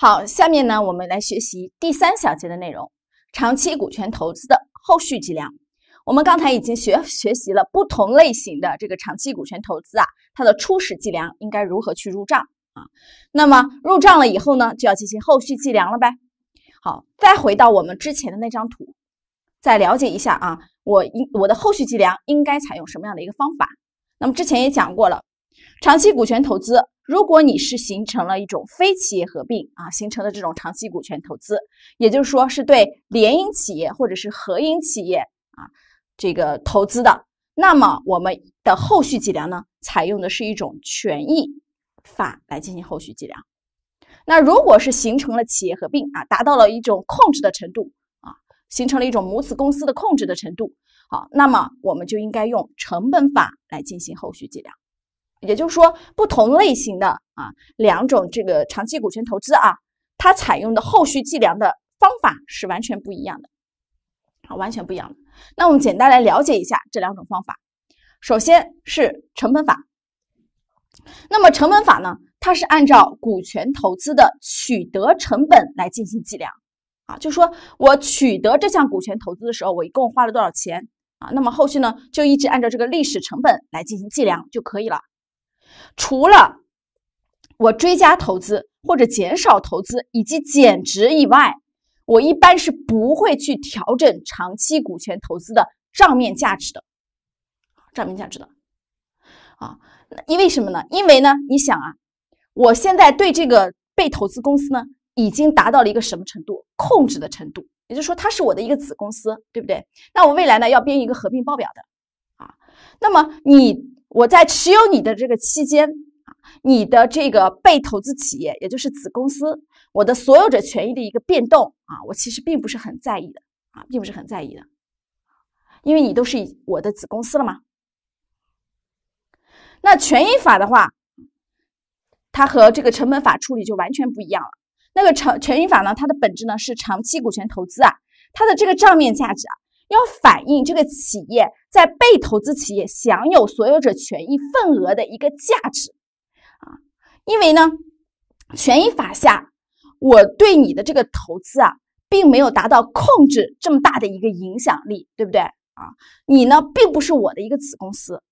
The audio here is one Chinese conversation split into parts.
好，下面呢，我们来学习第三小节的内容，长期股权投资的后续计量。我们刚才已经学学习了不同类型的这个长期股权投资啊，它的初始计量应该如何去入账啊？那么入账了以后呢，就要进行后续计量了呗。好，再回到我们之前的那张图，再了解一下啊，我应我的后续计量应该采用什么样的一个方法？那么之前也讲过了。长期股权投资，如果你是形成了一种非企业合并啊形成的这种长期股权投资，也就是说是对联营企业或者是合营企业啊这个投资的，那么我们的后续计量呢，采用的是一种权益法来进行后续计量。那如果是形成了企业合并啊，达到了一种控制的程度啊，形成了一种母子公司的控制的程度，好，那么我们就应该用成本法来进行后续计量。也就是说，不同类型的啊两种这个长期股权投资啊，它采用的后续计量的方法是完全不一样的，啊，完全不一样的。那我们简单来了解一下这两种方法。首先是成本法。那么成本法呢，它是按照股权投资的取得成本来进行计量，啊，就说我取得这项股权投资的时候，我一共花了多少钱啊？那么后续呢，就一直按照这个历史成本来进行计量就可以了。除了我追加投资或者减少投资以及减值以外，我一般是不会去调整长期股权投资的账面价值的，账面价值的，啊，因为什么呢？因为呢，你想啊，我现在对这个被投资公司呢，已经达到了一个什么程度？控制的程度，也就是说，它是我的一个子公司，对不对？那我未来呢，要编一个合并报表的，啊，那么你。我在持有你的这个期间啊，你的这个被投资企业，也就是子公司，我的所有者权益的一个变动啊，我其实并不是很在意的啊，并不是很在意的，因为你都是我的子公司了嘛。那权益法的话，它和这个成本法处理就完全不一样了。那个成权益法呢，它的本质呢是长期股权投资啊，它的这个账面价值啊。要反映这个企业在被投资企业享有所有者权益份额的一个价值，啊，因为呢，权益法下，我对你的这个投资啊，并没有达到控制这么大的一个影响力，对不对啊？你呢，并不是我的一个子公司，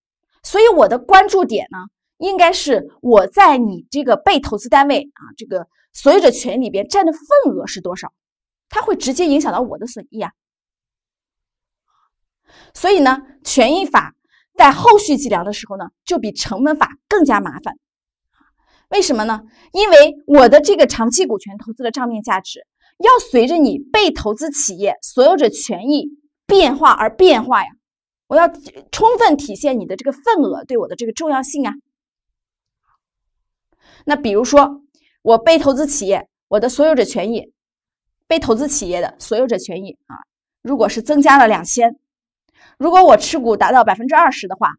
所以我的关注点呢，应该是我在你这个被投资单位啊，这个所有者权里边占的份额是多少，它会直接影响到我的损益啊。所以呢，权益法在后续计量的时候呢，就比成本法更加麻烦。为什么呢？因为我的这个长期股权投资的账面价值要随着你被投资企业所有者权益变化而变化呀。我要充分体现你的这个份额对我的这个重要性啊。那比如说，我被投资企业我的所有者权益，被投资企业的所有者权益啊，如果是增加了两千。如果我持股达到百分之二十的话，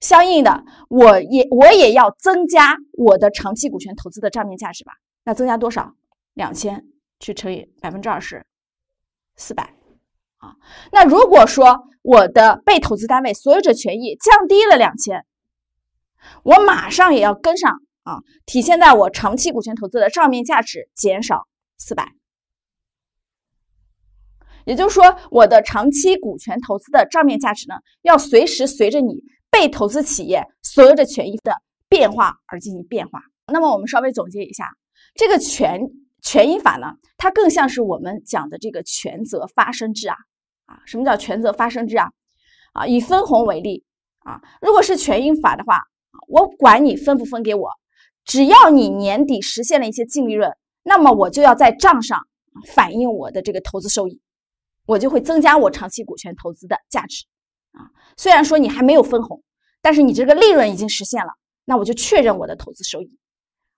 相应的我也我也要增加我的长期股权投资的账面价值吧？那增加多少？两千去乘以百分之二十，四百。啊，那如果说我的被投资单位所有者权益降低了两千，我马上也要跟上啊，体现在我长期股权投资的账面价值减少四百。也就是说，我的长期股权投资的账面价值呢，要随时随着你被投资企业所有者权益的变化而进行变化。那么，我们稍微总结一下，这个权权益法呢，它更像是我们讲的这个权责发生制啊啊，什么叫权责发生制啊？啊，以分红为例啊，如果是权益法的话，我管你分不分给我，只要你年底实现了一些净利润，那么我就要在账上反映我的这个投资收益。我就会增加我长期股权投资的价值，啊，虽然说你还没有分红，但是你这个利润已经实现了，那我就确认我的投资收益，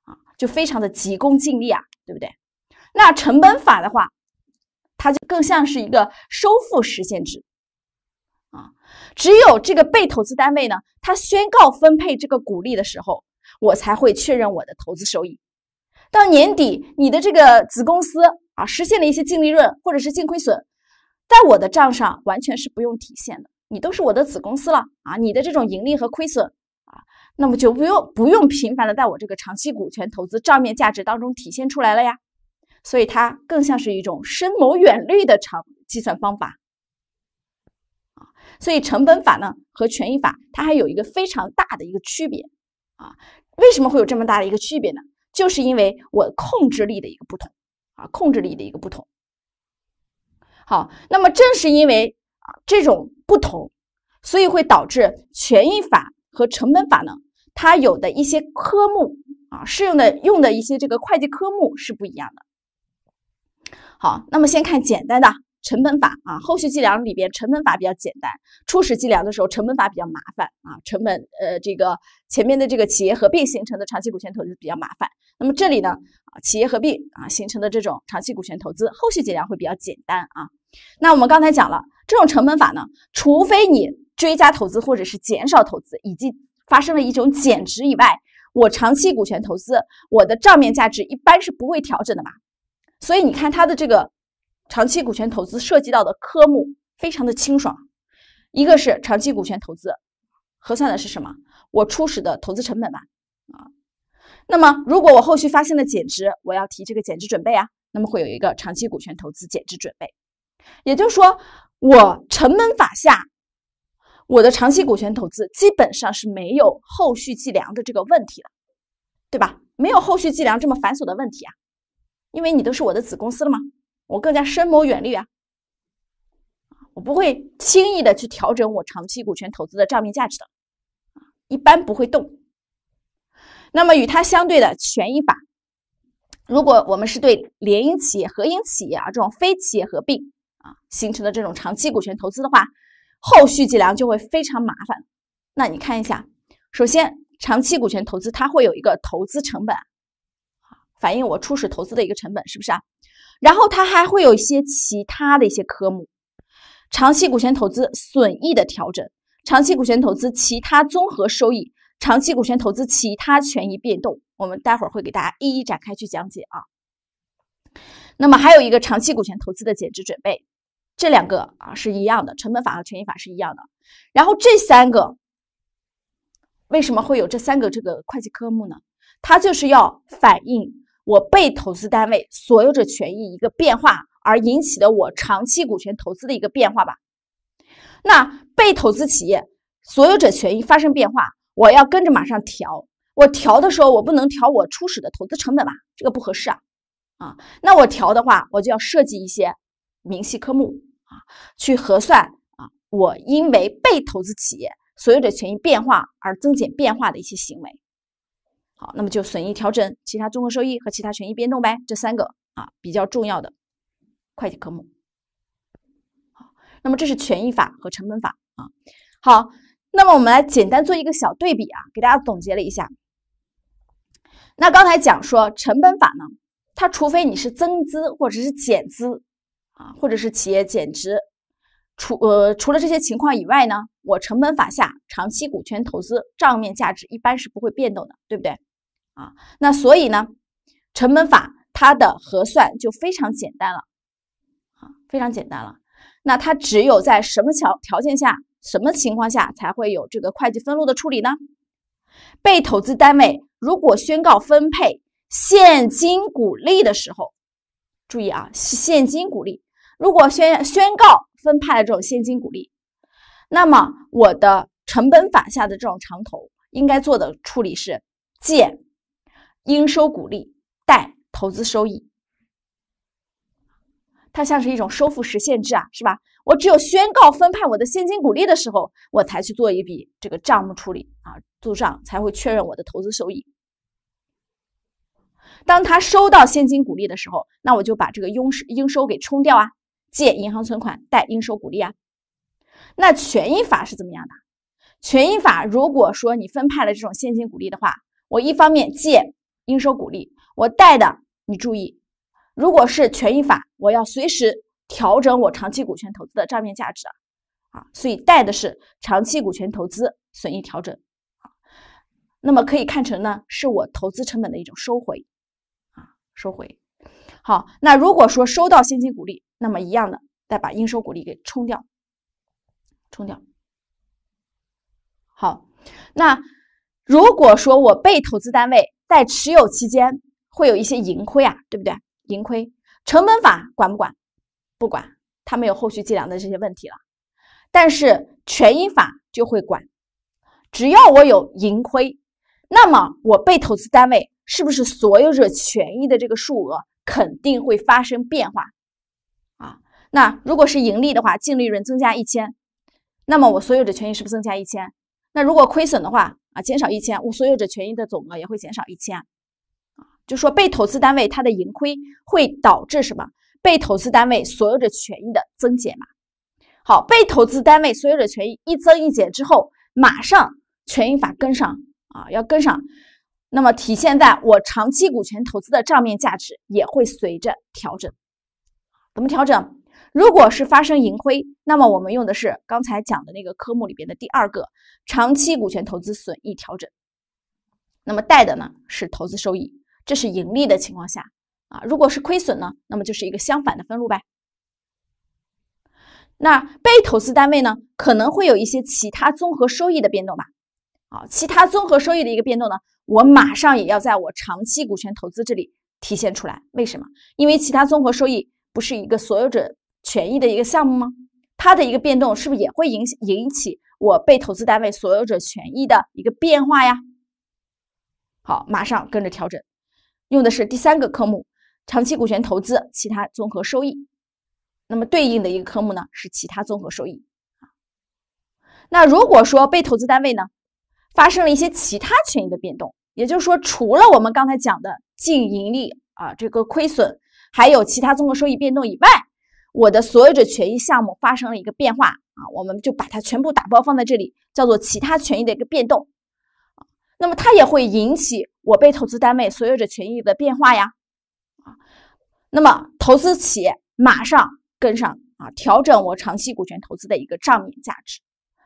啊，就非常的急功近利啊，对不对？那成本法的话，它就更像是一个收付实现制，啊，只有这个被投资单位呢，它宣告分配这个股利的时候，我才会确认我的投资收益。到年底，你的这个子公司啊，实现了一些净利润或者是净亏损。在我的账上完全是不用体现的，你都是我的子公司了啊，你的这种盈利和亏损啊，那么就不用不用频繁的在我这个长期股权投资账面价值当中体现出来了呀。所以它更像是一种深谋远虑的长计算方法啊。所以成本法呢和权益法，它还有一个非常大的一个区别啊。为什么会有这么大的一个区别呢？就是因为我控制力的一个不同啊，控制力的一个不同。好，那么正是因为啊这种不同，所以会导致权益法和成本法呢，它有的一些科目啊适用的用的一些这个会计科目是不一样的。好，那么先看简单的。成本法啊，后续计量里边成本法比较简单，初始计量的时候成本法比较麻烦啊，成本呃这个前面的这个企业合并形成的长期股权投资比较麻烦，那么这里呢啊企业合并啊形成的这种长期股权投资后续计量会比较简单啊，那我们刚才讲了这种成本法呢，除非你追加投资或者是减少投资以及发生了一种减值以外，我长期股权投资我的账面价值一般是不会调整的嘛，所以你看它的这个。长期股权投资涉及到的科目非常的清爽，一个是长期股权投资，核算的是什么？我初始的投资成本吧，啊，那么如果我后续发现了减值，我要提这个减值准备啊，那么会有一个长期股权投资减值准备，也就是说，我成本法下，我的长期股权投资基本上是没有后续计量的这个问题的，对吧？没有后续计量这么繁琐的问题啊，因为你都是我的子公司了吗？我更加深谋远虑啊，我不会轻易的去调整我长期股权投资的账面价值的，一般不会动。那么与它相对的权益法，如果我们是对联营企业、合营企业啊这种非企业合并啊形成的这种长期股权投资的话，后续计量就会非常麻烦。那你看一下，首先长期股权投资它会有一个投资成本，反映我初始投资的一个成本，是不是啊？然后它还会有一些其他的一些科目，长期股权投资损益的调整，长期股权投资其他综合收益，长期股权投资其他权益变动，我们待会儿会给大家一一展开去讲解啊。那么还有一个长期股权投资的减值准备，这两个啊是一样的，成本法和权益法是一样的。然后这三个为什么会有这三个这个会计科目呢？它就是要反映。我被投资单位所有者权益一个变化而引起的我长期股权投资的一个变化吧，那被投资企业所有者权益发生变化，我要跟着马上调，我调的时候我不能调我初始的投资成本吧，这个不合适啊，啊，那我调的话，我就要设计一些明细科目啊，去核算啊，我因为被投资企业所有者权益变化而增减变化的一些行为。好，那么就损益调整、其他综合收益和其他权益变动呗，这三个啊比较重要的会计科目。好，那么这是权益法和成本法啊。好，那么我们来简单做一个小对比啊，给大家总结了一下。那刚才讲说成本法呢，它除非你是增资或者是减资啊，或者是企业减值，除呃除了这些情况以外呢，我成本法下长期股权投资账面价值一般是不会变动的，对不对？啊，那所以呢，成本法它的核算就非常简单了，啊，非常简单了。那它只有在什么条条件下，什么情况下才会有这个会计分录的处理呢？被投资单位如果宣告分配现金股利的时候，注意啊，现金股利，如果宣宣告分派了这种现金股利，那么我的成本法下的这种长投应该做的处理是借。应收股利、贷投资收益，它像是一种收付实现制啊，是吧？我只有宣告分派我的现金股利的时候，我才去做一笔这个账目处理啊，做账才会确认我的投资收益。当他收到现金股利的时候，那我就把这个应收应收给冲掉啊，借银行存款，贷应收股利啊。那权益法是怎么样的？权益法，如果说你分派了这种现金股利的话，我一方面借。应收股利，我贷的，你注意，如果是权益法，我要随时调整我长期股权投资的账面价值，啊，所以贷的是长期股权投资损益调整，啊，那么可以看成呢是我投资成本的一种收回，啊，收回，好，那如果说收到现金股利，那么一样的，再把应收股利给冲掉，冲掉，好，那如果说我被投资单位。在持有期间会有一些盈亏啊，对不对？盈亏成本法管不管？不管，它没有后续计量的这些问题了。但是权益法就会管，只要我有盈亏，那么我被投资单位是不是所有者权益的这个数额肯定会发生变化？啊，那如果是盈利的话，净利润增加一千，那么我所有者权益是不是增加一千？那如果亏损的话？啊，减少一千，我所有者权益的总额也会减少一千，啊，就说被投资单位它的盈亏会导致什么？被投资单位所有者权益的增减嘛。好，被投资单位所有者权益一增一减之后，马上权益法跟上啊，要跟上，那么体现在我长期股权投资的账面价值也会随着调整，怎么调整？如果是发生盈亏，那么我们用的是刚才讲的那个科目里边的第二个“长期股权投资损益调整”，那么贷的呢是投资收益，这是盈利的情况下啊。如果是亏损呢，那么就是一个相反的分录呗。那被投资单位呢，可能会有一些其他综合收益的变动吧？啊，其他综合收益的一个变动呢，我马上也要在我长期股权投资这里体现出来。为什么？因为其他综合收益不是一个所有者。权益的一个项目吗？它的一个变动是不是也会引引起我被投资单位所有者权益的一个变化呀？好，马上跟着调整，用的是第三个科目——长期股权投资其他综合收益。那么对应的一个科目呢是其他综合收益。那如果说被投资单位呢发生了一些其他权益的变动，也就是说除了我们刚才讲的净盈利啊这个亏损，还有其他综合收益变动以外。我的所有者权益项目发生了一个变化啊，我们就把它全部打包放在这里，叫做其他权益的一个变动。那么它也会引起我被投资单位所有者权益的变化呀啊。那么投资企业马上跟上啊，调整我长期股权投资的一个账面价值。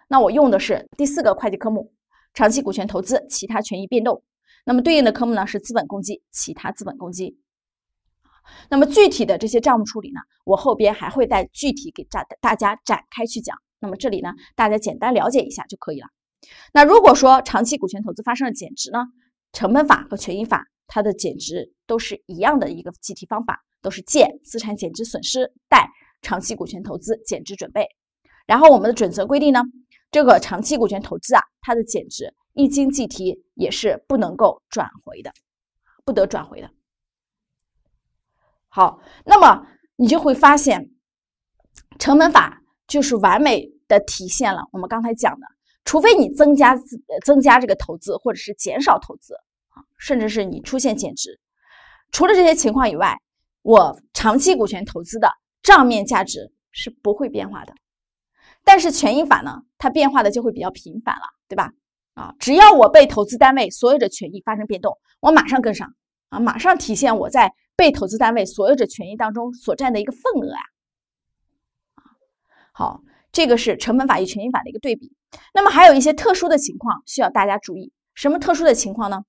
那我用的是第四个会计科目，长期股权投资其他权益变动。那么对应的科目呢是资本公积其他资本公积。那么具体的这些账务处理呢，我后边还会再具体给大大家展开去讲。那么这里呢，大家简单了解一下就可以了。那如果说长期股权投资发生了减值呢，成本法和权益法它的减值都是一样的一个计提方法，都是借“资产减值损失”，贷“长期股权投资减值准备”。然后我们的准则规定呢，这个长期股权投资啊，它的减值一经计提也是不能够转回的，不得转回的。好，那么你就会发现，成本法就是完美的体现了我们刚才讲的，除非你增加增加这个投资，或者是减少投资啊，甚至是你出现减值，除了这些情况以外，我长期股权投资的账面价值是不会变化的。但是权益法呢，它变化的就会比较频繁了，对吧？啊，只要我被投资单位所有的权益发生变动，我马上跟上啊，马上体现我在。被投资单位所有者权益当中所占的一个份额啊，好，这个是成本法与权益法的一个对比。那么还有一些特殊的情况需要大家注意，什么特殊的情况呢？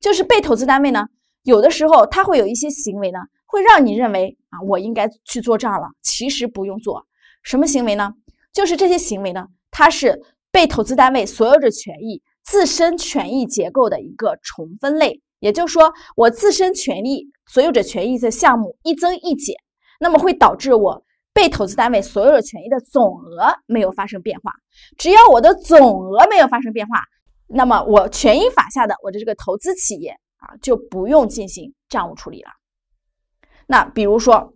就是被投资单位呢，有的时候他会有一些行为呢，会让你认为啊，我应该去做账了，其实不用做。什么行为呢？就是这些行为呢，它是被投资单位所有者权益自身权益结构的一个重分类。也就是说，我自身权益、所有者权益的项目一增一减，那么会导致我被投资单位所有者权益的总额没有发生变化。只要我的总额没有发生变化，那么我权益法下的我的这个投资企业啊，就不用进行账务处理了。那比如说，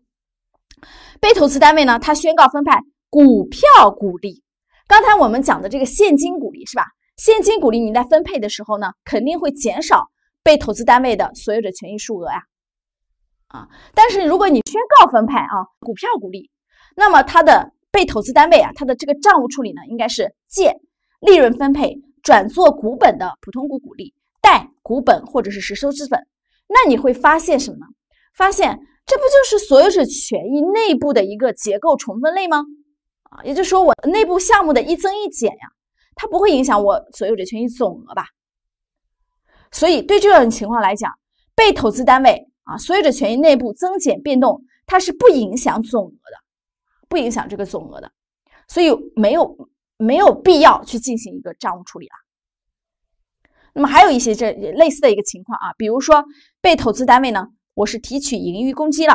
被投资单位呢，它宣告分派股票股利，刚才我们讲的这个现金股利是吧？现金股利你在分配的时候呢，肯定会减少。被投资单位的所有者权益数额呀，啊，但是如果你宣告分派啊股票股利，那么它的被投资单位啊，它的这个账务处理呢，应该是借利润分配转做股本的普通股股利，贷股本或者是实收资本。那你会发现什么？发现这不就是所有者权益内部的一个结构重分类吗？啊，也就是说我内部项目的一增一减呀，它不会影响我所有者权益总额吧？所以对这种情况来讲，被投资单位啊，所有者权益内部增减变动，它是不影响总额的，不影响这个总额的，所以没有没有必要去进行一个账务处理啊。那么还有一些这类似的一个情况啊，比如说被投资单位呢，我是提取盈余公积了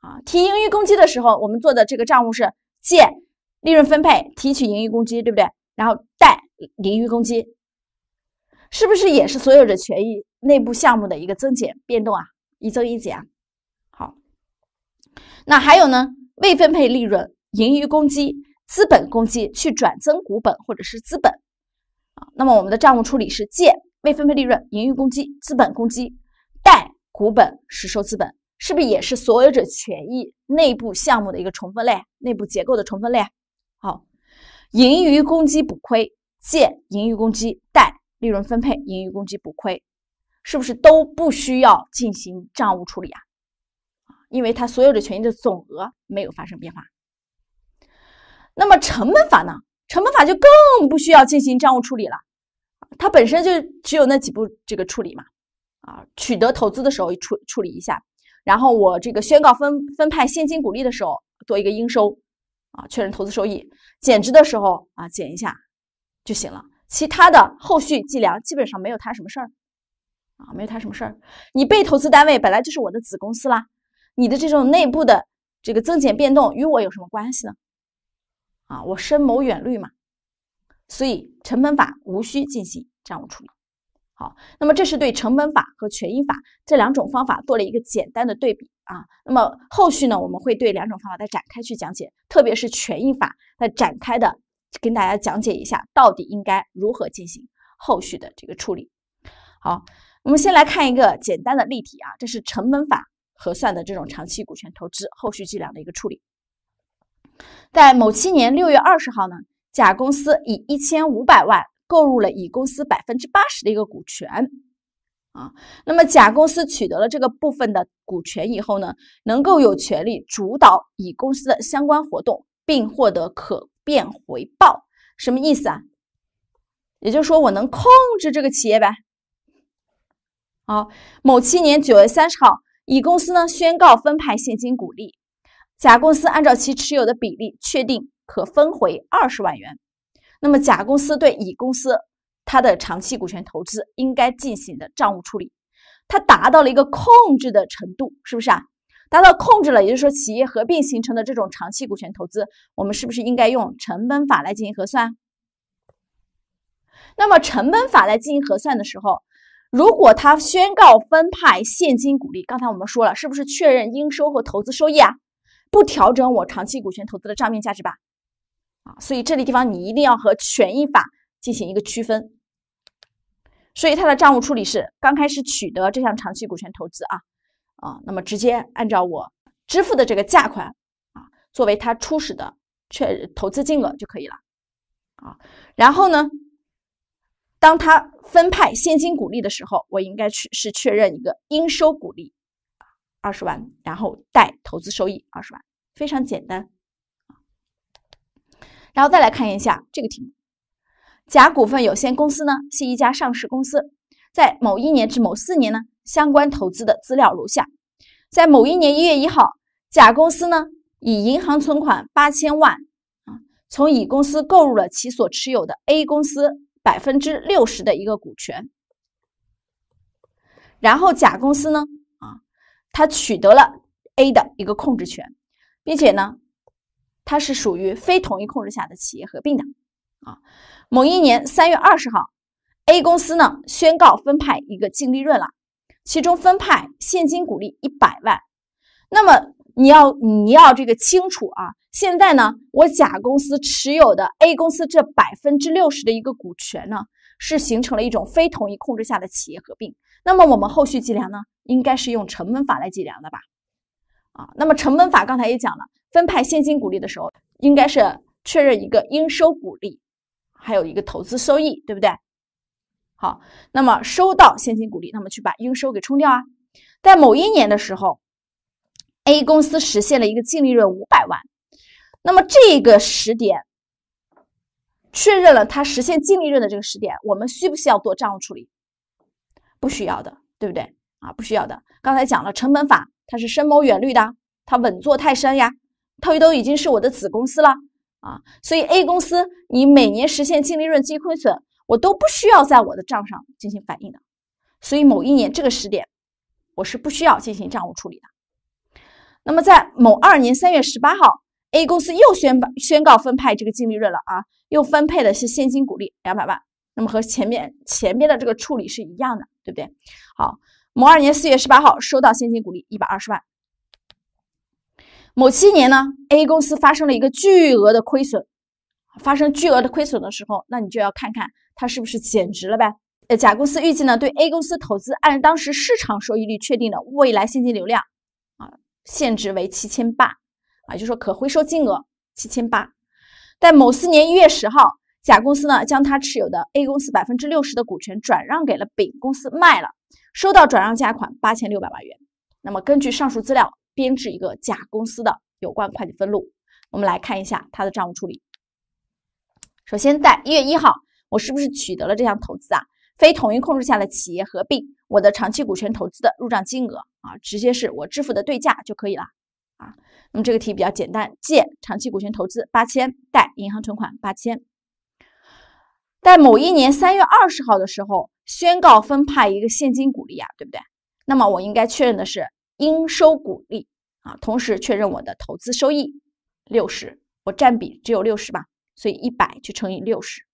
啊，提盈余公积的时候，我们做的这个账务是借利润分配提取盈余公积，对不对？然后贷盈余公积。是不是也是所有者权益内部项目的一个增减变动啊？一增一减啊。好，那还有呢？未分配利润、盈余公积、资本公积去转增股本或者是资本啊。那么我们的账务处理是借未分配利润、盈余公积、资本公积，贷股本、实收资本，是不是也是所有者权益内部项目的一个重分类、内部结构的重分类啊？好，盈余公积补亏，借盈余公积，贷。利润分配、盈余公积补亏，是不是都不需要进行账务处理啊？因为它所有的权益的总额没有发生变化。那么成本法呢？成本法就更不需要进行账务处理了，它本身就只有那几步这个处理嘛。啊，取得投资的时候处处理一下，然后我这个宣告分分派现金股利的时候做一个应收，啊确认投资收益，减值的时候啊减一下就行了。其他的后续计量基本上没有他什么事儿，啊，没有他什么事儿。你被投资单位本来就是我的子公司啦，你的这种内部的这个增减变动与我有什么关系呢？啊，我深谋远虑嘛，所以成本法无需进行账务处理。好，那么这是对成本法和权益法这两种方法做了一个简单的对比啊。那么后续呢，我们会对两种方法再展开去讲解，特别是权益法再展开的。跟大家讲解一下，到底应该如何进行后续的这个处理。好，我们先来看一个简单的例题啊，这是成本法核算的这种长期股权投资后续计量的一个处理。在某七年六月二十号呢，甲公司以一千五百万购入了乙公司百分之八十的一个股权啊，那么甲公司取得了这个部分的股权以后呢，能够有权利主导乙公司的相关活动，并获得可。变回报什么意思啊？也就是说，我能控制这个企业呗。好，某七年九月三十号，乙公司呢宣告分派现金股利，甲公司按照其持有的比例确定可分回二十万元。那么，甲公司对乙公司它的长期股权投资应该进行的账务处理，它达到了一个控制的程度，是不是啊？达到控制了，也就是说企业合并形成的这种长期股权投资，我们是不是应该用成本法来进行核算？那么成本法来进行核算的时候，如果他宣告分派现金股利，刚才我们说了，是不是确认应收和投资收益啊？不调整我长期股权投资的账面价值吧？啊，所以这个地方你一定要和权益法进行一个区分。所以它的账务处理是刚开始取得这项长期股权投资啊。啊，那么直接按照我支付的这个价款啊，作为他初始的确投资金额就可以了啊。然后呢，当他分派现金股利的时候，我应该去是确认一个应收股利二十万，然后贷投资收益二十万，非常简单。然后再来看一下这个题目，甲股份有限公司呢，系一家上市公司，在某一年至某四年呢。相关投资的资料如下：在某一年一月一号，甲公司呢以银行存款八千万啊，从乙公司购入了其所持有的 A 公司百分之六十的一个股权。然后甲公司呢啊，他取得了 A 的一个控制权，并且呢，它是属于非同一控制下的企业合并的啊。某一年三月二十号，A 公司呢宣告分派一个净利润了。其中分派现金股利一百万，那么你要你要这个清楚啊。现在呢，我甲公司持有的 A 公司这百分之六十的一个股权呢，是形成了一种非同一控制下的企业合并。那么我们后续计量呢，应该是用成本法来计量的吧？啊，那么成本法刚才也讲了，分派现金股利的时候，应该是确认一个应收股利，还有一个投资收益，对不对？好，那么收到现金股利，那么去把应收给冲掉啊。在某一年的时候，A 公司实现了一个净利润五百万，那么这个时点确认了它实现净利润的这个时点，我们需不需要做账务处理？不需要的，对不对啊？不需要的。刚才讲了成本法，它是深谋远虑的，它稳坐泰山呀。它都已经是我的子公司了啊，所以 A 公司你每年实现净利润净亏损。我都不需要在我的账上进行反映的，所以某一年这个时点，我是不需要进行账务处理的。那么在某二年三月十八号，A 公司又宣宣告分派这个净利润了啊，又分配的是现金股利两百万，那么和前面前面的这个处理是一样的，对不对？好，某二年四月十八号收到现金股利一百二十万。某七年呢，A 公司发生了一个巨额的亏损，发生巨额的亏损的时候，那你就要看看。它是不是减值了呗？呃，甲公司预计呢，对 A 公司投资按当时市场收益率确定的未来现金流量，啊，现值为七千八，啊，就说可回收金额七千八。在某四年一月十号，甲公司呢将他持有的 A 公司百分之六十的股权转让给了丙公司，卖了，收到转让价款八千六百万元。那么根据上述资料编制一个甲公司的有关会计分录，我们来看一下它的账务处理。首先在一月一号。我是不是取得了这项投资啊？非统一控制下的企业合并，我的长期股权投资的入账金额啊，直接是我支付的对价就可以了啊。那么这个题比较简单，借长期股权投资八千，贷银行存款八千。在某一年三月二十号的时候，宣告分派一个现金股利啊，对不对？那么我应该确认的是应收股利啊，同时确认我的投资收益六十，我占比只有六十吧，所以一百去乘以六十。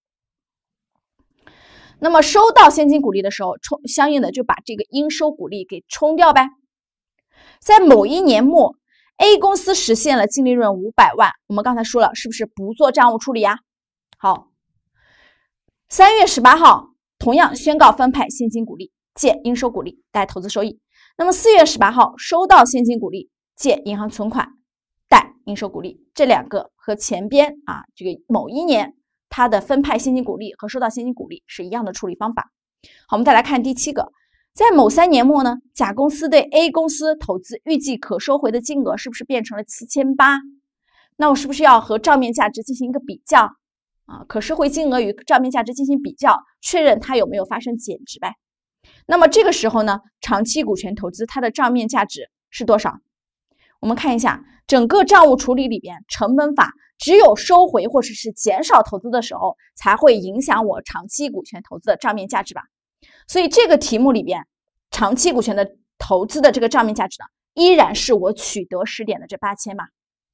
那么收到现金股利的时候，冲相应的就把这个应收股利给冲掉呗。在某一年末，A 公司实现了净利润五百万，我们刚才说了，是不是不做账务处理呀？好，三月十八号，同样宣告分派现金股利，借应收股利，贷投资收益。那么四月十八号收到现金股利，借银行存款，贷应收股利。这两个和前边啊这个某一年。它的分派现金股利和收到现金股利是一样的处理方法。好，我们再来看第七个，在某三年末呢，甲公司对 A 公司投资预计可收回的金额是不是变成了七千八？那我是不是要和账面价值进行一个比较啊？可收回金额与账面价值进行比较，确认它有没有发生减值呗？那么这个时候呢，长期股权投资它的账面价值是多少？我们看一下整个账务处理里边成本法。只有收回或者是减少投资的时候，才会影响我长期股权投资的账面价值吧。所以这个题目里边，长期股权的投资的这个账面价值呢，依然是我取得时点的这八千嘛，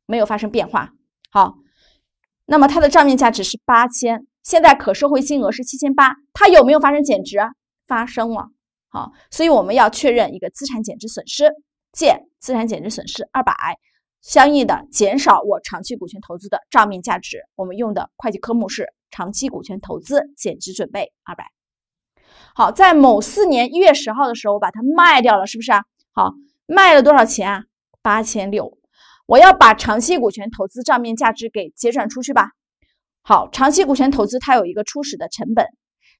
没有发生变化。好，那么它的账面价值是八千，现在可收回金额是七千八，它有没有发生减值？发生了。好，所以我们要确认一个资产减值损失，借资产减值损失二百。相应的减少我长期股权投资的账面价值，我们用的会计科目是长期股权投资减值准备二百。好，在某四年一月十号的时候，我把它卖掉了，是不是啊？好，卖了多少钱啊？八千六。我要把长期股权投资账面价值给结转出去吧。好，长期股权投资它有一个初始的成本，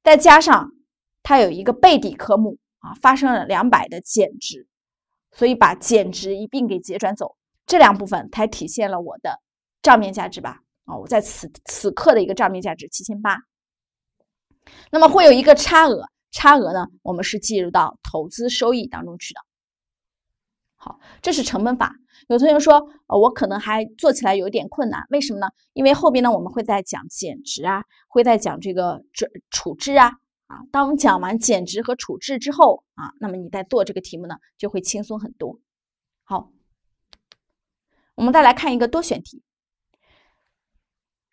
再加上它有一个备底科目啊，发生了两百的减值，所以把减值一并给结转走。这两部分才体现了我的账面价值吧？啊，我在此此刻的一个账面价值七千八。那么会有一个差额，差额呢，我们是计入到投资收益当中去的。好，这是成本法。有同学说，呃，我可能还做起来有点困难，为什么呢？因为后边呢，我们会在讲减值啊，会在讲这个这处置啊。啊，当我们讲完减值和处置之后啊，那么你在做这个题目呢，就会轻松很多。好。我们再来看一个多选题。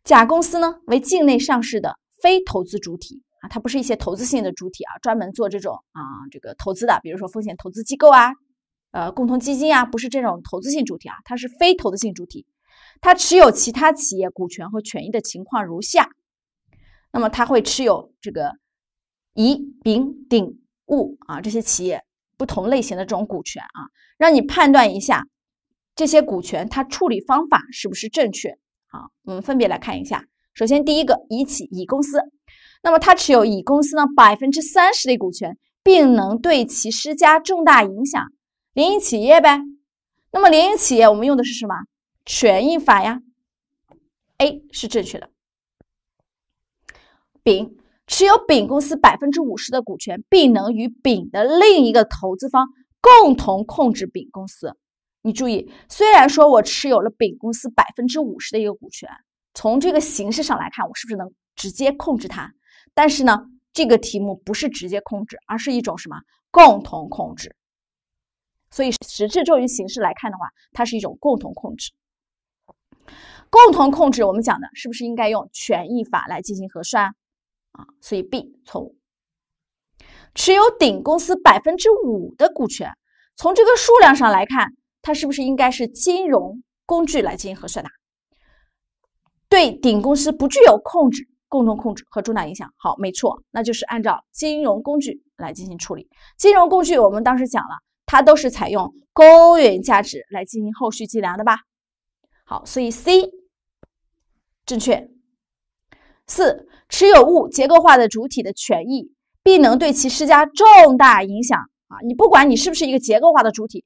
甲公司呢，为境内上市的非投资主体啊，它不是一些投资性的主体啊，专门做这种啊这个投资的，比如说风险投资机构啊、呃共同基金啊，不是这种投资性主体啊，它是非投资性主体。它持有其他企业股权和权益的情况如下，那么它会持有这个乙、丙、丁、戊啊这些企业不同类型的这种股权啊，让你判断一下。这些股权它处理方法是不是正确？好，我们分别来看一下。首先，第一个乙企乙公司，那么它持有乙公司呢百分之三十的股权，并能对其施加重大影响，联营企业呗。那么联营企业我们用的是什么权益法呀？A 是正确的。丙持有丙公司百分之五十的股权，并能与丙的另一个投资方共同控制丙公司。你注意，虽然说我持有了丙公司百分之五十的一个股权，从这个形式上来看，我是不是能直接控制它？但是呢，这个题目不是直接控制，而是一种什么共同控制？所以实质重于形式来看的话，它是一种共同控制。共同控制，我们讲的是不是应该用权益法来进行核算啊？所以 B 错误。持有顶公司百分之五的股权，从这个数量上来看。它是不是应该是金融工具来进行核算的？对，顶公司不具有控制、共同控制和重大影响。好，没错，那就是按照金融工具来进行处理。金融工具我们当时讲了，它都是采用公允价值来进行后续计量的吧？好，所以 C 正确。四，持有物结构化的主体的权益，必能对其施加重大影响啊！你不管你是不是一个结构化的主体。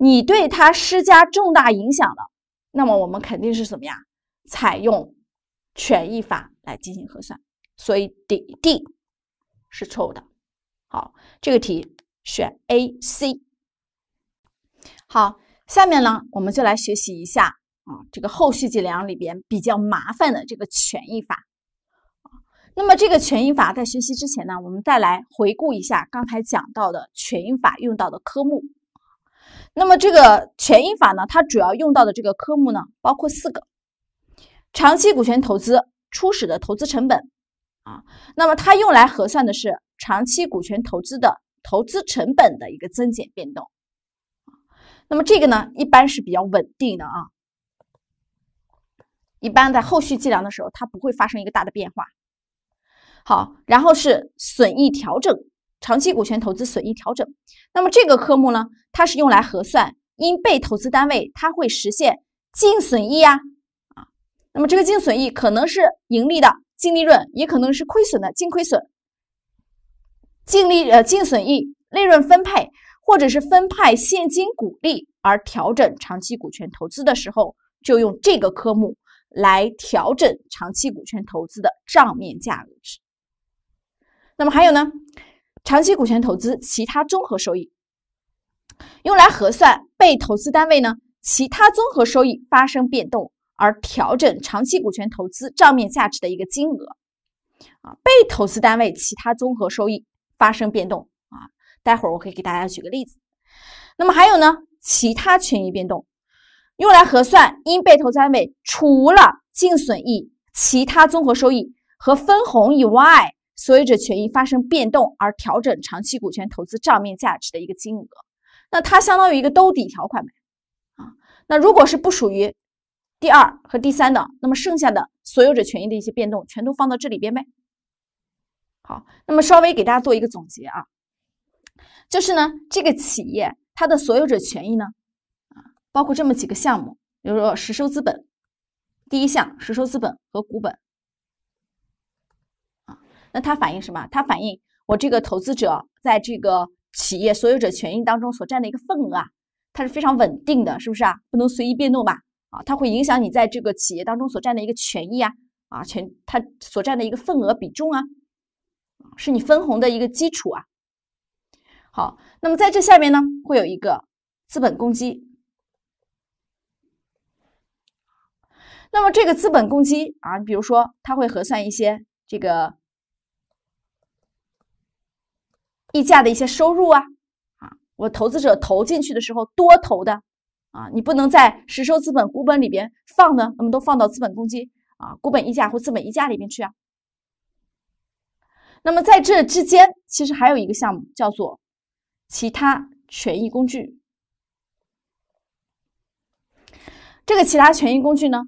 你对它施加重大影响了，那么我们肯定是什么呀？采用权益法来进行核算，所以 D D 是错误的。好，这个题选 A C。好，下面呢，我们就来学习一下啊，这个后续计量里边比较麻烦的这个权益法。那么这个权益法在学习之前呢，我们再来回顾一下刚才讲到的权益法用到的科目。那么这个权益法呢，它主要用到的这个科目呢，包括四个，长期股权投资、初始的投资成本，啊，那么它用来核算的是长期股权投资的投资成本的一个增减变动，那么这个呢，一般是比较稳定的啊，一般在后续计量的时候，它不会发生一个大的变化。好，然后是损益调整。长期股权投资损益调整，那么这个科目呢，它是用来核算因被投资单位它会实现净损益呀，啊，那么这个净损益可能是盈利的净利润，也可能是亏损的净亏损，净利呃净损益利润分配，或者是分派现金股利而调整长期股权投资的时候，就用这个科目来调整长期股权投资的账面价值。那么还有呢？长期股权投资其他综合收益，用来核算被投资单位呢其他综合收益发生变动而调整长期股权投资账面价值的一个金额。啊，被投资单位其他综合收益发生变动啊，待会儿我可以给大家举个例子。那么还有呢，其他权益变动，用来核算因被投资单位除了净损益、其他综合收益和分红以外。所有者权益发生变动而调整长期股权投资账面价值的一个金额，那它相当于一个兜底条款呗，啊，那如果是不属于第二和第三的，那么剩下的所有者权益的一些变动全都放到这里边呗。好，那么稍微给大家做一个总结啊，就是呢，这个企业它的所有者权益呢，啊，包括这么几个项目，比如说实收资本，第一项实收资本和股本。那它反映什么？它反映我这个投资者在这个企业所有者权益当中所占的一个份额啊，它是非常稳定的，是不是啊？不能随意变动吧？啊，它会影响你在这个企业当中所占的一个权益啊，啊，权它所占的一个份额比重啊，是你分红的一个基础啊。好，那么在这下面呢，会有一个资本公积。那么这个资本公积啊，你比如说，它会核算一些这个。溢价的一些收入啊，啊，我投资者投进去的时候多投的啊，你不能在实收资本、股本里边放的，那么都放到资本公积啊、股本溢价或资本溢价里面去啊。那么在这之间，其实还有一个项目叫做其他权益工具。这个其他权益工具呢，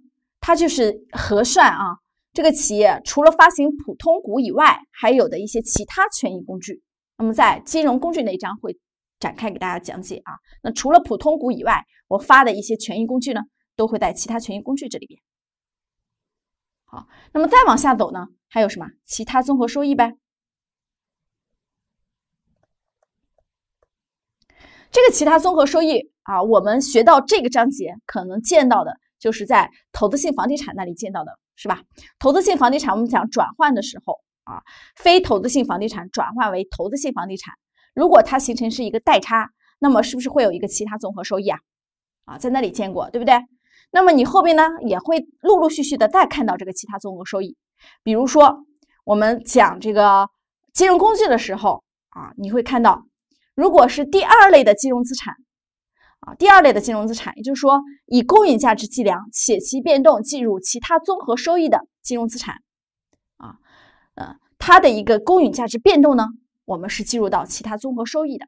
它就是核算啊，这个企业除了发行普通股以外，还有的一些其他权益工具。那么在金融工具那一章会展开给大家讲解啊。那除了普通股以外，我发的一些权益工具呢，都会在其他权益工具这里边。好，那么再往下走呢，还有什么？其他综合收益呗。这个其他综合收益啊，我们学到这个章节可能见到的就是在投资性房地产那里见到的，是吧？投资性房地产我们讲转换的时候。啊，非投资性房地产转换为投资性房地产，如果它形成是一个代差，那么是不是会有一个其他综合收益啊？啊，在那里见过，对不对？那么你后边呢也会陆陆续续的再看到这个其他综合收益，比如说我们讲这个金融工具的时候啊，你会看到，如果是第二类的金融资产啊，第二类的金融资产，也就是说以公允价值计量且其变动计入其他综合收益的金融资产。它的一个公允价值变动呢，我们是计入到其他综合收益的。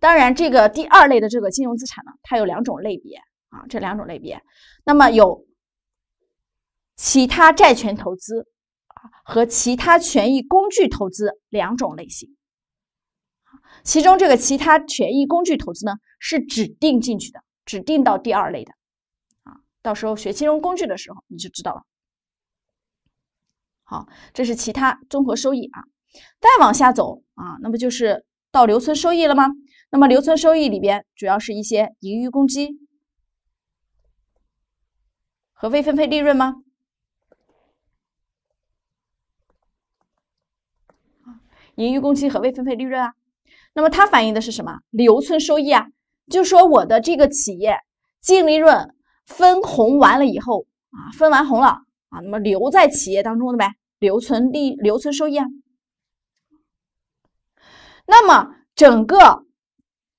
当然，这个第二类的这个金融资产呢，它有两种类别啊，这两种类别。那么有其他债权投资啊和其他权益工具投资两种类型。其中这个其他权益工具投资呢是指定进去的，指定到第二类的啊，到时候学金融工具的时候你就知道了。好，这是其他综合收益啊。再往下走啊，那不就是到留存收益了吗？那么留存收益里边主要是一些盈余公积和未分配利润吗？盈余公积和未分配利润啊。那么它反映的是什么留存收益啊？就说我的这个企业净利润分红完了以后啊，分完红了。啊，那么留在企业当中的呗，留存利，留存收益啊。那么整个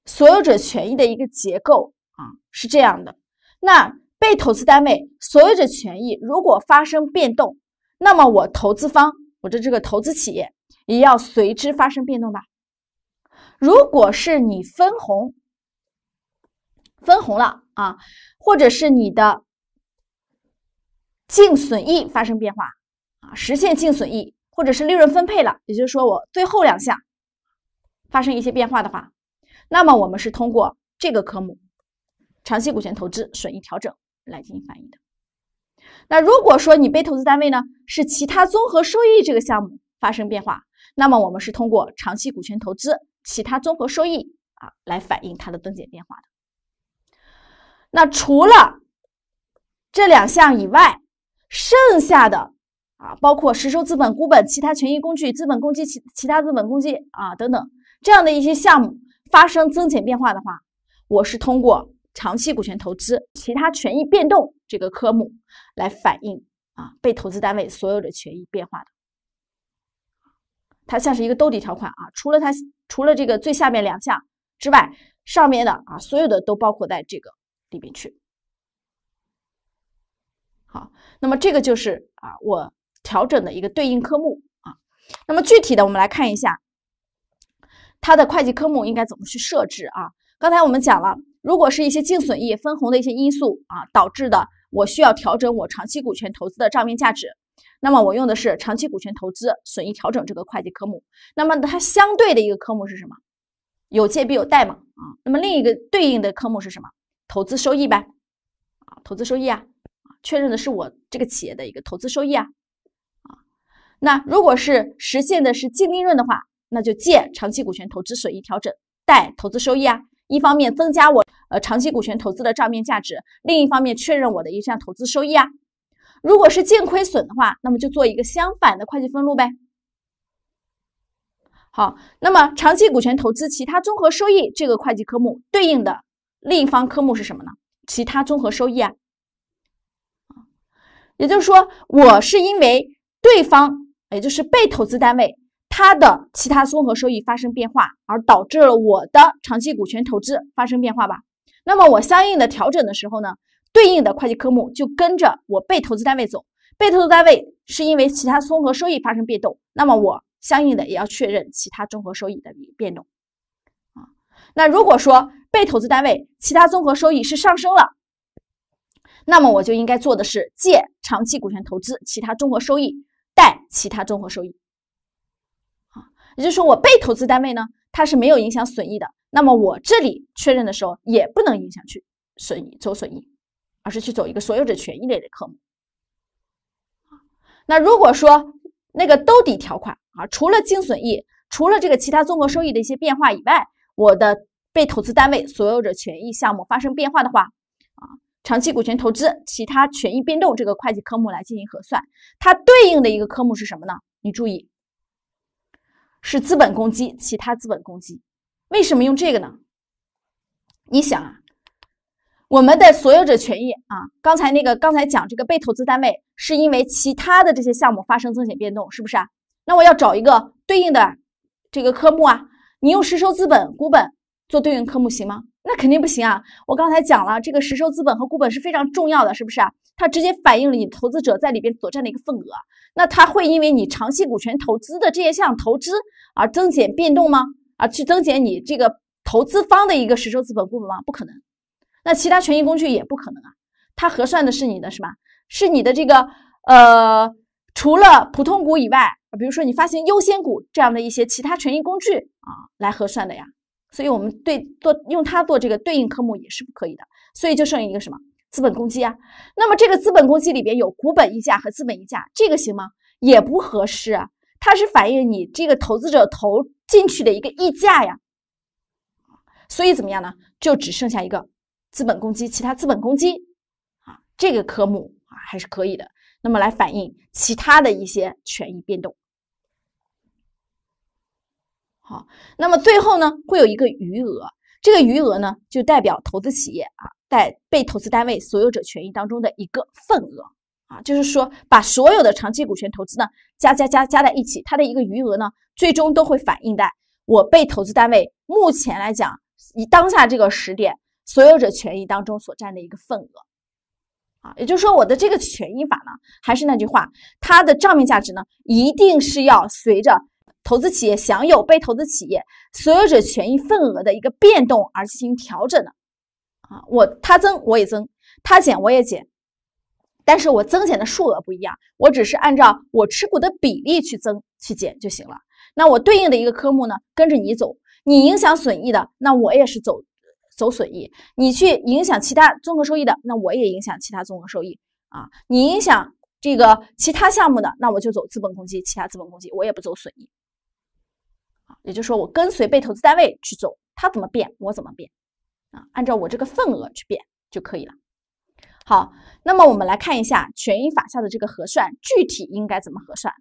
所有者权益的一个结构啊是这样的。那被投资单位所有者权益如果发生变动，那么我投资方，我的这个投资企业也要随之发生变动吧？如果是你分红，分红了啊，或者是你的。净损益发生变化啊，实现净损益或者是利润分配了，也就是说我最后两项发生一些变化的话，那么我们是通过这个科目“长期股权投资损益调整”来进行反映的。那如果说你被投资单位呢是其他综合收益这个项目发生变化，那么我们是通过“长期股权投资其他综合收益”啊来反映它的增减变化的。那除了这两项以外，剩下的啊，包括实收资本、股本、其他权益工具、资本公积、其其他资本公积啊等等，这样的一些项目发生增减变化的话，我是通过长期股权投资、其他权益变动这个科目来反映啊被投资单位所有的权益变化的。它像是一个兜底条款啊，除了它除了这个最下面两项之外，上面的啊所有的都包括在这个里面去。好，那么这个就是啊，我调整的一个对应科目啊。那么具体的，我们来看一下它的会计科目应该怎么去设置啊。刚才我们讲了，如果是一些净损益、分红的一些因素啊导致的，我需要调整我长期股权投资的账面价值，那么我用的是长期股权投资损益调整这个会计科目。那么它相对的一个科目是什么？有借必有贷嘛啊。那么另一个对应的科目是什么？投资收益呗啊，投资收益啊。确认的是我这个企业的一个投资收益啊，啊，那如果是实现的是净利润的话，那就借长期股权投资损益调整贷投资收益啊，一方面增加我呃长期股权投资的账面价值，另一方面确认我的一项投资收益啊。如果是净亏损的话，那么就做一个相反的会计分录呗。好，那么长期股权投资其他综合收益这个会计科目对应的另一方科目是什么呢？其他综合收益啊。也就是说，我是因为对方，也就是被投资单位，它的其他综合收益发生变化，而导致了我的长期股权投资发生变化吧？那么我相应的调整的时候呢，对应的会计科目就跟着我被投资单位走。被投资单位是因为其他综合收益发生变动，那么我相应的也要确认其他综合收益的变动。啊，那如果说被投资单位其他综合收益是上升了。那么我就应该做的是借长期股权投资其他综合收益，贷其他综合收益。好，也就是说我被投资单位呢，它是没有影响损益的，那么我这里确认的时候也不能影响去损益走损益，而是去走一个所有者权益类的科目。那如果说那个兜底条款啊，除了净损益，除了这个其他综合收益的一些变化以外，我的被投资单位所有者权益项目发生变化的话。长期股权投资、其他权益变动这个会计科目来进行核算，它对应的一个科目是什么呢？你注意，是资本公积、其他资本公积。为什么用这个呢？你想啊，我们的所有者权益啊，刚才那个刚才讲这个被投资单位是因为其他的这些项目发生增减变动，是不是啊？那我要找一个对应的这个科目啊，你用实收资本、股本做对应科目行吗？那肯定不行啊！我刚才讲了，这个实收资本和股本是非常重要的，是不是啊？它直接反映了你投资者在里边所占的一个份额。那它会因为你长期股权投资的这些项投资而增减变动吗？啊，去增减你这个投资方的一个实收资本股本吗？不可能。那其他权益工具也不可能啊！它核算的是你的什么？是你的这个呃，除了普通股以外，比如说你发行优先股这样的一些其他权益工具啊，来核算的呀。所以我们对做用它做这个对应科目也是不可以的，所以就剩一个什么资本公积啊？那么这个资本公积里边有股本溢价和资本溢价，这个行吗？也不合适，啊，它是反映你这个投资者投进去的一个溢价呀。所以怎么样呢？就只剩下一个资本公积，其他资本公积啊这个科目啊还是可以的，那么来反映其他的一些权益变动。好，那么最后呢，会有一个余额，这个余额呢，就代表投资企业啊，在被投资单位所有者权益当中的一个份额啊，就是说，把所有的长期股权投资呢，加加加加在一起，它的一个余额呢，最终都会反映在我被投资单位目前来讲，以当下这个时点，所有者权益当中所占的一个份额啊，也就是说，我的这个权益法呢，还是那句话，它的账面价值呢，一定是要随着。投资企业享有被投资企业所有者权益份额的一个变动而进行调整的啊，我他增我也增，他减我也减，但是我增减的数额不一样，我只是按照我持股的比例去增去减就行了。那我对应的一个科目呢，跟着你走，你影响损益的，那我也是走走损益；你去影响其他综合收益的，那我也影响其他综合收益啊；你影响这个其他项目的，那我就走资本公积，其他资本公积，我也不走损益。也就是说，我跟随被投资单位去走，它怎么变，我怎么变，啊，按照我这个份额去变就可以了。好，那么我们来看一下权益法下的这个核算具体应该怎么核算。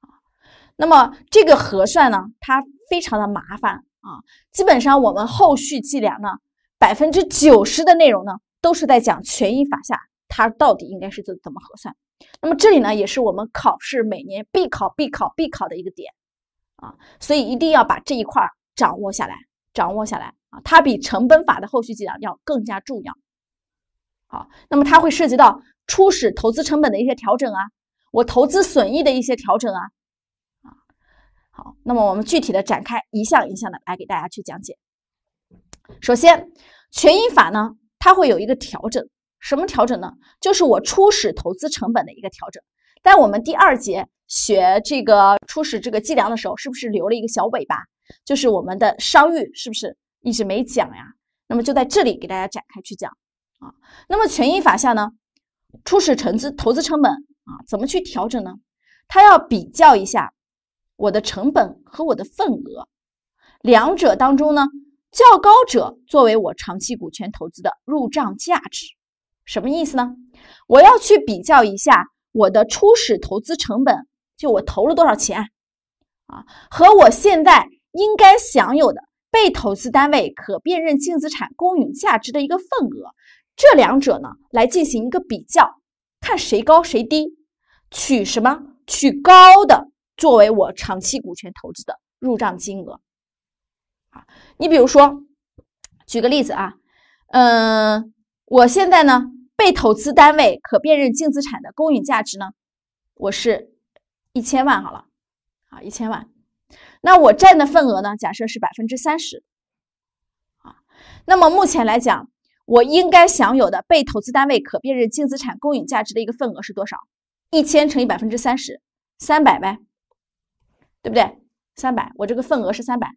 啊，那么这个核算呢，它非常的麻烦啊，基本上我们后续计量呢，百分之九十的内容呢，都是在讲权益法下它到底应该是怎么核算。那么这里呢，也是我们考试每年必考、必考、必考的一个点。啊，所以一定要把这一块掌握下来，掌握下来啊，它比成本法的后续计量要更加重要。好，那么它会涉及到初始投资成本的一些调整啊，我投资损益的一些调整啊。啊，好，那么我们具体的展开一项一项的来给大家去讲解。首先，权益法呢，它会有一个调整，什么调整呢？就是我初始投资成本的一个调整。但我们第二节学这个初始这个计量的时候，是不是留了一个小尾巴？就是我们的商誉是不是一直没讲呀？那么就在这里给大家展开去讲啊。那么权益法下呢，初始成资投资成本啊，怎么去调整呢？它要比较一下我的成本和我的份额，两者当中呢，较高者作为我长期股权投资的入账价值。什么意思呢？我要去比较一下。我的初始投资成本，就我投了多少钱，啊，和我现在应该享有的被投资单位可辨认净资产公允价值的一个份额，这两者呢来进行一个比较，看谁高谁低，取什么取高的作为我长期股权投资的入账金额，啊，你比如说，举个例子啊，嗯，我现在呢。被投资单位可辨认净资产的公允价值呢？我是一千万好了，啊一千万，那我占的份额呢？假设是百分之三十，啊，那么目前来讲，我应该享有的被投资单位可辨认净资产公允价值的一个份额是多少？一千乘以百分之三十，三百呗，对不对？三百，我这个份额是三百。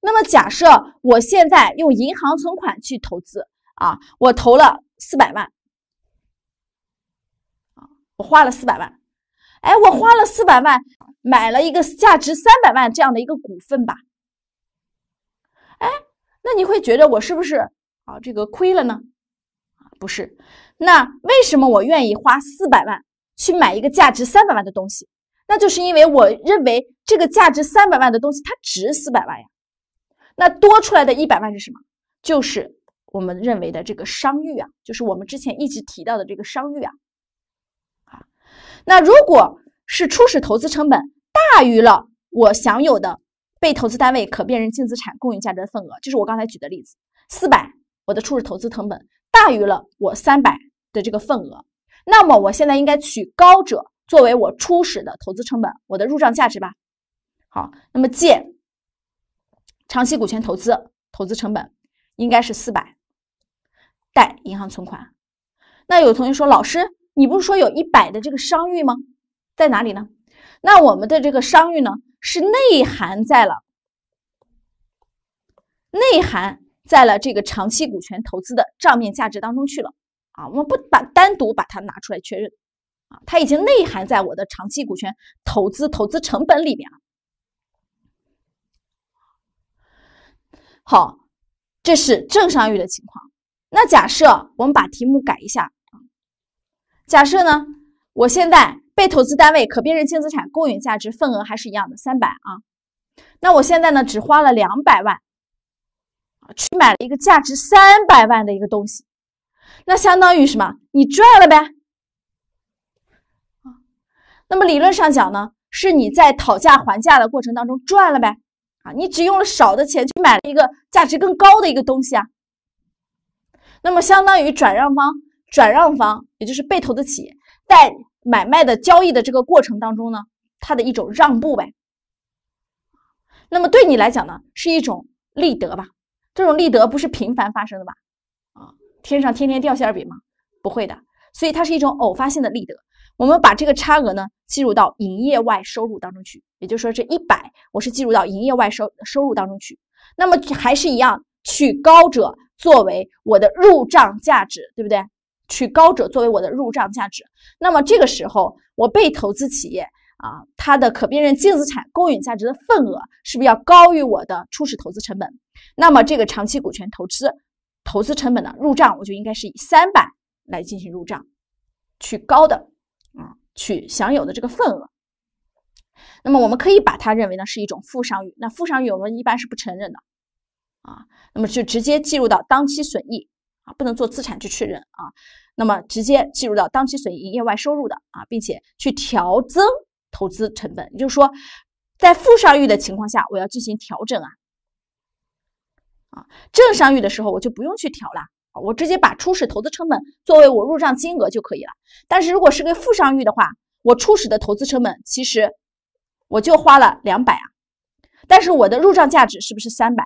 那么假设我现在用银行存款去投资，啊，我投了四百万。我花了四百万，哎，我花了四百万买了一个价值三百万这样的一个股份吧，哎，那你会觉得我是不是啊这个亏了呢？不是，那为什么我愿意花四百万去买一个价值三百万的东西？那就是因为我认为这个价值三百万的东西它值四百万呀，那多出来的一百万是什么？就是我们认为的这个商誉啊，就是我们之前一直提到的这个商誉啊。那如果是初始投资成本大于了我享有的被投资单位可辨认净资产公允价值的份额，就是我刚才举的例子，四百，我的初始投资成本大于了我三百的这个份额，那么我现在应该取高者作为我初始的投资成本，我的入账价值吧。好，那么借长期股权投资投资成本应该是四百，贷银行存款。那有同学说，老师。你不是说有100的这个商誉吗？在哪里呢？那我们的这个商誉呢，是内涵在了，内涵在了这个长期股权投资的账面价值当中去了啊。我们不把单独把它拿出来确认啊，它已经内涵在我的长期股权投资投资成本里面了。好，这是正商誉的情况。那假设我们把题目改一下。假设呢，我现在被投资单位可辨认净资产公允价值份额还是一样的三百啊，那我现在呢只花了两百万去买了一个价值三百万的一个东西，那相当于什么？你赚了呗那么理论上讲呢，是你在讨价还价的过程当中赚了呗啊，你只用了少的钱去买了一个价值更高的一个东西啊。那么相当于转让方。转让方，也就是被投资企业，在买卖的交易的这个过程当中呢，它的一种让步呗。那么对你来讲呢，是一种利得吧？这种利得不是频繁发生的吧？啊，天上天天掉馅儿饼吗？不会的，所以它是一种偶发性的利得。我们把这个差额呢，计入到营业外收入当中去。也就是说，这一百我是计入到营业外收收入当中去。那么还是一样，取高者作为我的入账价值，对不对？取高者作为我的入账价值，那么这个时候我被投资企业啊，它的可辨认净资产公允价值的份额是不是要高于我的初始投资成本？那么这个长期股权投资投资成本呢，入账我就应该是以三百来进行入账，取高的啊，取享有的这个份额。那么我们可以把它认为呢是一种负商誉，那负商誉我们一般是不承认的啊，那么就直接计入到当期损益啊，不能做资产去确认啊。那么直接计入到当期损益、营业外收入的啊，并且去调增投资成本。也就是说，在负商誉的情况下，我要进行调整啊啊，正商誉的时候我就不用去调了我直接把初始投资成本作为我入账金额就可以了。但是如果是个负商誉的话，我初始的投资成本其实我就花了两百啊，但是我的入账价值是不是三百？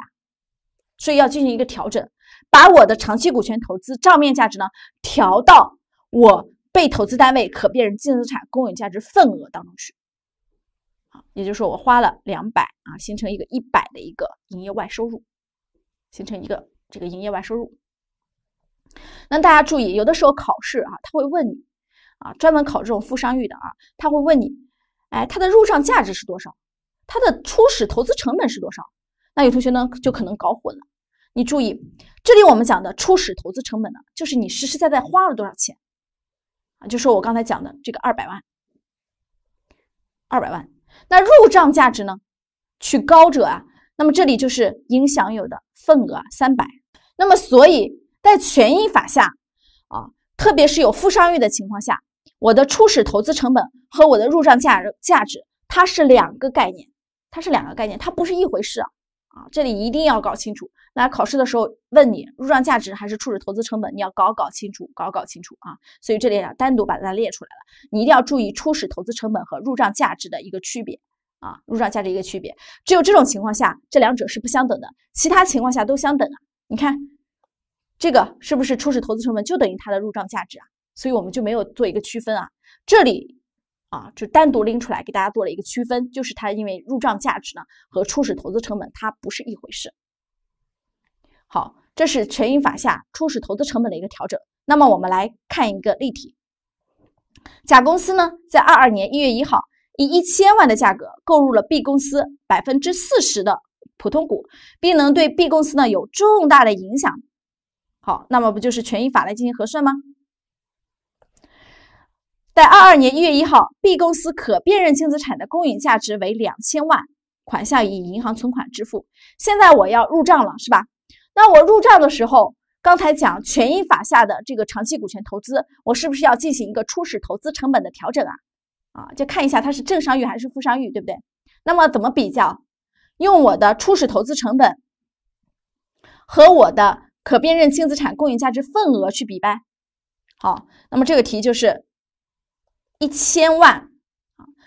所以要进行一个调整。把我的长期股权投资账面价值呢调到我被投资单位可辨认净资产公允价值份额当中去，也就是说我花了两百啊，形成一个一百的一个营业外收入，形成一个这个营业外收入。那大家注意，有的时候考试啊，他会问你啊，专门考这种负商誉的啊，他会问你，哎，它的入账价值是多少？它的初始投资成本是多少？那有同学呢就可能搞混了。你注意，这里我们讲的初始投资成本呢，就是你实实在在花了多少钱啊？就说我刚才讲的这个二百万，二百万。那入账价值呢？取高者啊。那么这里就是应享有的份额啊，三百。那么所以，在权益法下啊，特别是有负商誉的情况下，我的初始投资成本和我的入账价价值它是两个概念，它是两个概念，它不是一回事啊。啊，这里一定要搞清楚。那考试的时候问你入账价值还是初始投资成本，你要搞搞清楚，搞搞清楚啊！所以这里啊单独把它列出来了，你一定要注意初始投资成本和入账价值的一个区别啊，入账价值一个区别，只有这种情况下这两者是不相等的，其他情况下都相等啊。你看这个是不是初始投资成本就等于它的入账价值啊？所以我们就没有做一个区分啊，这里啊就单独拎出来给大家做了一个区分，就是它因为入账价值呢和初始投资成本它不是一回事。好，这是权益法下初始投资成本的一个调整。那么我们来看一个例题：甲公司呢，在二二年一月一号以一千万的价格购入了 B 公司百分之四十的普通股，并能对 B 公司呢有重大的影响。好，那么不就是权益法来进行核算吗？在二二年一月一号，B 公司可辨认净资产的公允价值为两千万，款项以银行存款支付。现在我要入账了，是吧？那我入账的时候，刚才讲权益法下的这个长期股权投资，我是不是要进行一个初始投资成本的调整啊？啊，就看一下它是正商誉还是负商誉，对不对？那么怎么比较？用我的初始投资成本和我的可辨认净资产公允价值份额去比呗。好，那么这个题就是一千万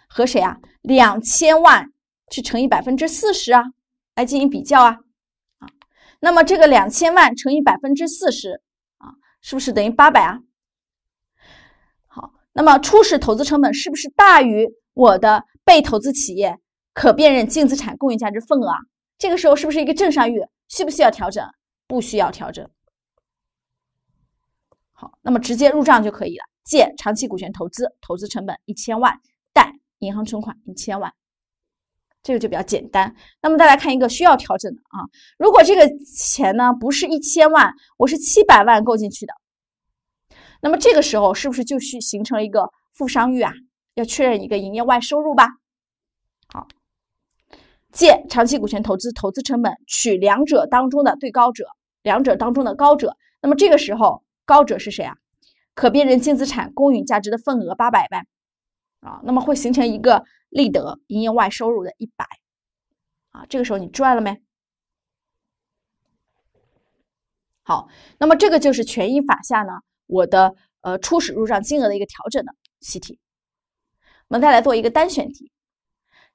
和谁啊？两千万去乘以百分之四十啊，来进行比较啊。那么这个两千万乘以百分之四十，啊，是不是等于八百啊？好，那么初始投资成本是不是大于我的被投资企业可辨认净资产公允价值份额啊？这个时候是不是一个正商誉？需不需要调整？不需要调整。好，那么直接入账就可以了，借长期股权投资投资成本一千万，贷银行存款一千万。这个就比较简单。那么再来看一个需要调整的啊，如果这个钱呢不是一千万，我是七百万购进去的，那么这个时候是不是就去形成了一个负商誉啊？要确认一个营业外收入吧。好，借长期股权投资投资成本，取两者当中的最高者，两者当中的高者。那么这个时候高者是谁啊？可辨认净资产公允价值的份额八百万啊，那么会形成一个。利得营业外收入的一百，啊，这个时候你赚了没？好，那么这个就是权益法下呢，我的呃初始入账金额的一个调整的习题。我们再来做一个单选题。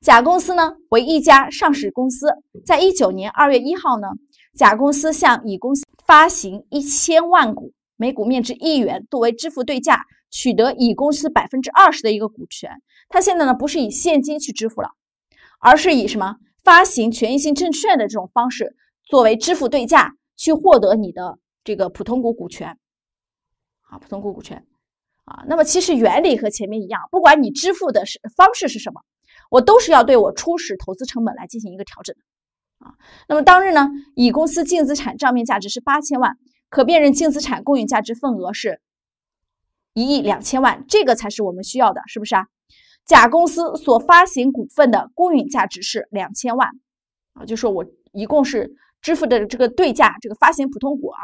甲公司呢为一家上市公司，在一九年二月一号呢，甲公司向乙公司发行一千万股，每股面值一元，作为支付对价。取得乙公司百分之二十的一个股权，他现在呢不是以现金去支付了，而是以什么发行权益性证券的这种方式作为支付对价去获得你的这个普通股股权，啊，普通股股权，啊，那么其实原理和前面一样，不管你支付的是方式是什么，我都是要对我初始投资成本来进行一个调整，啊，那么当日呢，乙公司净资产账面价值是八千万，可辨认净资产公允价值份额是。一亿两千万，这个才是我们需要的，是不是啊？甲公司所发行股份的公允价值是两千万啊，就说我一共是支付的这个对价，这个发行普通股啊，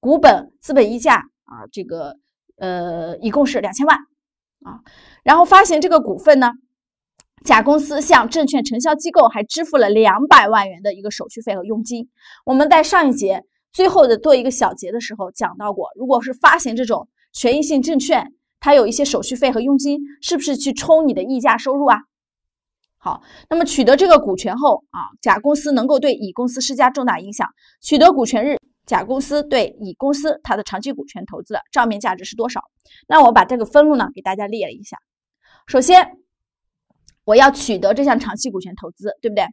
股本资本溢价啊，这个呃，一共是两千万啊。然后发行这个股份呢，甲公司向证券承销机构还支付了两百万元的一个手续费和佣金。我们在上一节最后的做一个小结的时候讲到过，如果是发行这种。权益性证券，它有一些手续费和佣金，是不是去冲你的溢价收入啊？好，那么取得这个股权后啊，甲公司能够对乙公司施加重大影响。取得股权日，甲公司对乙公司它的长期股权投资的账面价值是多少？那我把这个分录呢给大家列了一下。首先，我要取得这项长期股权投资，对不对？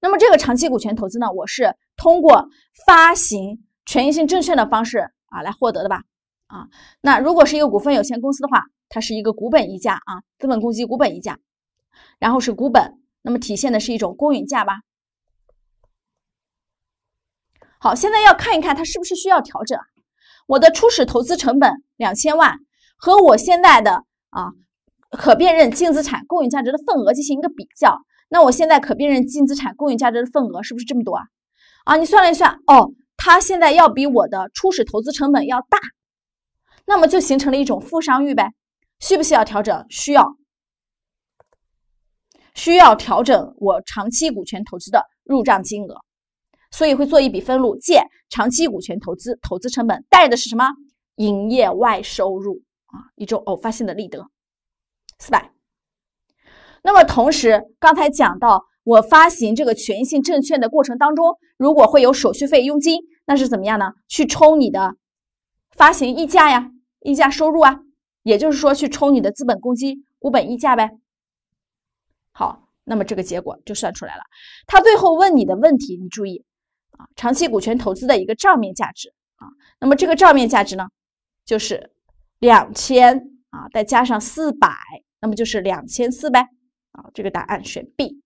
那么这个长期股权投资呢，我是通过发行权益性证券的方式啊来获得的吧？啊，那如果是一个股份有限公司的话，它是一个股本溢价啊，资本公积股本溢价，然后是股本，那么体现的是一种公允价吧。好，现在要看一看它是不是需要调整。我的初始投资成本两千万和我现在的啊可辨认净资产公允价值的份额进行一个比较，那我现在可辨认净资产公允价值的份额是不是这么多啊？啊，你算了一算，哦，它现在要比我的初始投资成本要大。那么就形成了一种负商誉呗，需不需要调整？需要，需要调整我长期股权投资的入账金额，所以会做一笔分录，借长期股权投资投资成本，带的是什么？营业外收入啊，一种偶发性的利得四百。那么同时刚才讲到我发行这个权益性证券的过程当中，如果会有手续费佣金，那是怎么样呢？去冲你的发行溢价呀。溢价收入啊，也就是说去抽你的资本公积、股本溢价呗。好，那么这个结果就算出来了。他最后问你的问题，你注意啊，长期股权投资的一个账面价值啊。那么这个账面价值呢，就是两千啊，再加上四百，那么就是两千四呗。啊，这个答案选 B。